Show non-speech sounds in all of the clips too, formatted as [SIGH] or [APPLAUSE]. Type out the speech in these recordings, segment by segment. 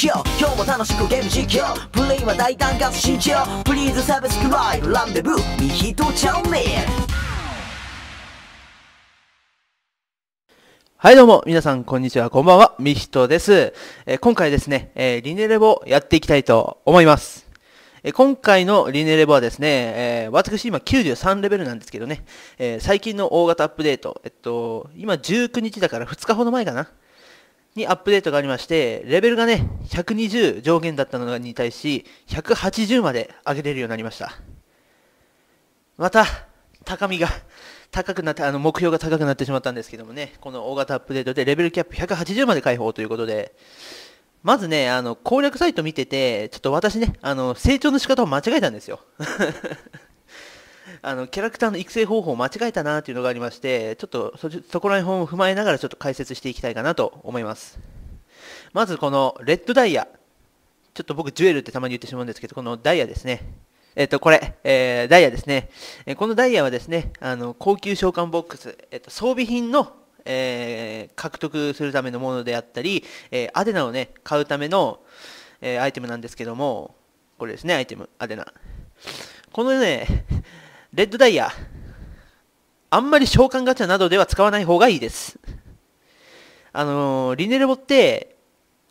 今日も楽しくゲーム実況プレイは大胆かつ慎重プリーズサブスクライブランデブーミヒトチャンネルはいどうも、皆さん、こんにちは、こんばんは、みひとです。えー、今回ですね、えー、リネレボをやっていきたいと思います。えー、今回のリネレボはですね、え私今93レベルなんですけどね、え最近の大型アップデート、えっと、今19日だから2日ほど前かな、にアップデートがありまして、レベルがね、120上限だったのに対し、180まで上げれるようになりました。また、高みが高くなって、あの、目標が高くなってしまったんですけどもね、この大型アップデートでレベルキャップ180まで解放ということで、まずね、あの、攻略サイト見てて、ちょっと私ね、あの、成長の仕方を間違えたんですよ。あの、キャラクターの育成方法を間違えたなというのがありまして、ちょっとそ、そこら辺を踏まえながらちょっと解説していきたいかなと思います。まずこの、レッドダイヤ。ちょっと僕、ジュエルってたまに言ってしまうんですけど、このダイヤですね。えっ、ー、と、これ、えー、ダイヤですね。えー、このダイヤはですね、あの、高級召喚ボックス、えっ、と、装備品の、え獲得するためのものであったり、えアデナをね、買うための、えアイテムなんですけども、これですね、アイテム、アデナ。このね、レッドダイヤ。あんまり召喚ガチャなどでは使わない方がいいです。あのー、リネレボって、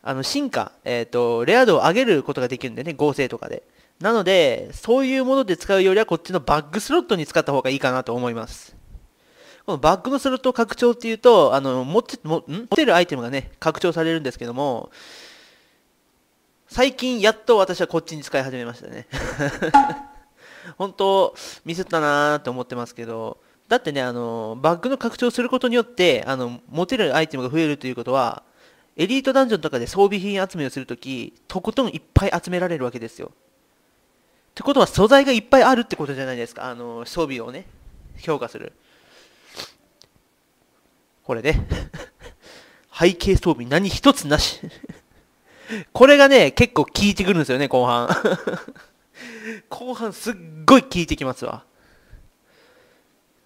あの、進化、えっ、ー、と、レア度を上げることができるんでね、合成とかで。なので、そういうもので使うよりはこっちのバッグスロットに使った方がいいかなと思います。このバッグのスロット拡張っていうと、あの、持って、持持てるアイテムがね、拡張されるんですけども、最近やっと私はこっちに使い始めましたね。[LAUGHS] 本当ミスったなーって思ってますけど、だってね、あの、バッグの拡張することによって、あの、持てるアイテムが増えるということは、エリートダンジョンとかで装備品集めをするとき、とことんいっぱい集められるわけですよ。ってことは素材がいっぱいあるってことじゃないですか。あの、装備をね、評価する。これね。[LAUGHS] 背景装備何一つなしこれがね、結構効いてくるんですよね、後半 [LAUGHS] 後半すっごい効いてきますわ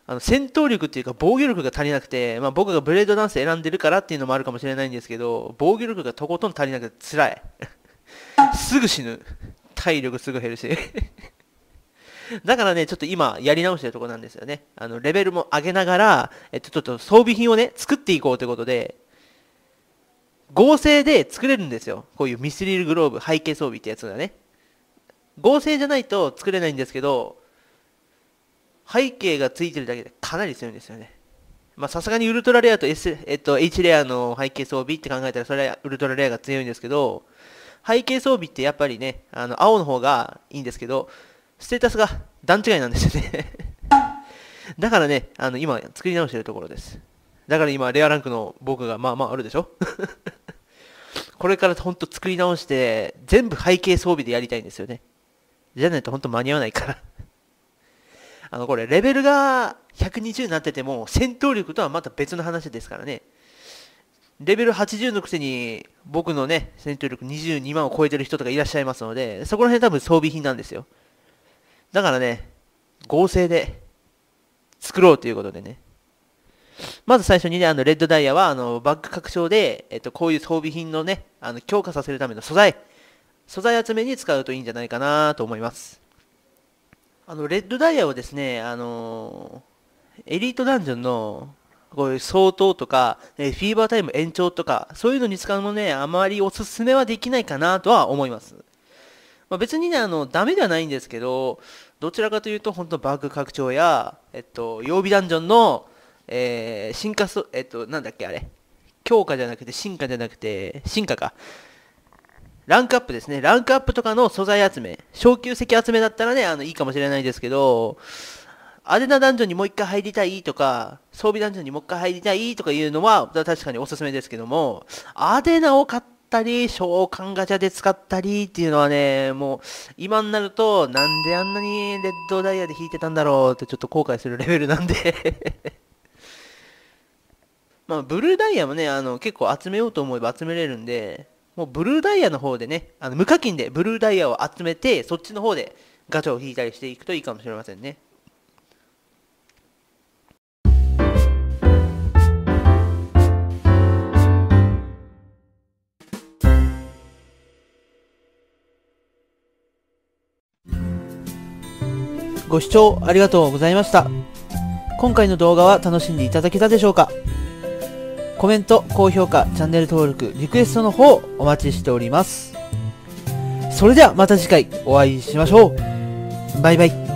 あの戦闘力っていうか防御力が足りなくて、まあ、僕がブレードダンス選んでるからっていうのもあるかもしれないんですけど防御力がとことん足りなくてつらい [LAUGHS] すぐ死ぬ体力すぐ減るし [LAUGHS] だからね、ちょっと今、やり直してるとこなんですよね。あの、レベルも上げながら、えっと、ちょっと装備品をね、作っていこうということで、合成で作れるんですよ。こういうミスリルグローブ、背景装備ってやつがね。合成じゃないと作れないんですけど背景がついてるだけでかなり強いんですよねまあさすがにウルトラレアと、S えっと、H レアの背景装備って考えたらそれはウルトラレアが強いんですけど背景装備ってやっぱりねあの青の方がいいんですけどステータスが段違いなんですよね [LAUGHS] だからねあの今作り直してるところですだから今レアランクの僕がまあまああるでしょ [LAUGHS] これからほんと作り直して全部背景装備でやりたいんですよねじゃないと本当間に合わないから [LAUGHS] あの、これ、レベルが120になってても、戦闘力とはまた別の話ですからね。レベル80のくせに、僕のね、戦闘力22万を超えてる人とかいらっしゃいますので、そこら辺多分装備品なんですよ。だからね、合成で作ろうということでね。まず最初にね、あの、レッドダイヤは、あの、バッグ拡張で、えっと、こういう装備品のね、あの、強化させるための素材、素材集めに使うといいんじゃないかなと思います。あの、レッドダイヤをですね、あのエリートダンジョンのこういう相当とか、えフィーバータイム延長とか、そういうのに使うのね、あまりおすすめはできないかなとは思います。まあ、別にね、あの、ダメではないんですけど、どちらかというと、本当バグ拡張や、えっと、曜日ダンジョンの、えー、進化そ、えっと、なんだっけ、あれ。強化じゃなくて、進化じゃなくて、進化か。ランクアップですね。ランクアップとかの素材集め、昇級席集めだったらね、あの、いいかもしれないですけど、アデナダンジョンにもう一回入りたいとか、装備ダンジョンにもう一回入りたいとかいうのは、確かにおすすめですけども、アデナを買ったり、召喚ガチャで使ったりっていうのはね、もう、今になると、なんであんなにレッドダイヤで引いてたんだろうってちょっと後悔するレベルなんで [LAUGHS] まあ、ブルーダイヤもね、あの、結構集めようと思えば集めれるんで、もうブルーダイヤの方でね、あの無課金でブルーダイヤを集めて、そっちの方でガチャを引いたりしていくといいかもしれませんね。ご視聴ありがとうございました。今回の動画は楽しんでいただけたでしょうかコメント、高評価、チャンネル登録、リクエストの方お待ちしております。それではまた次回お会いしましょう。バイバイ。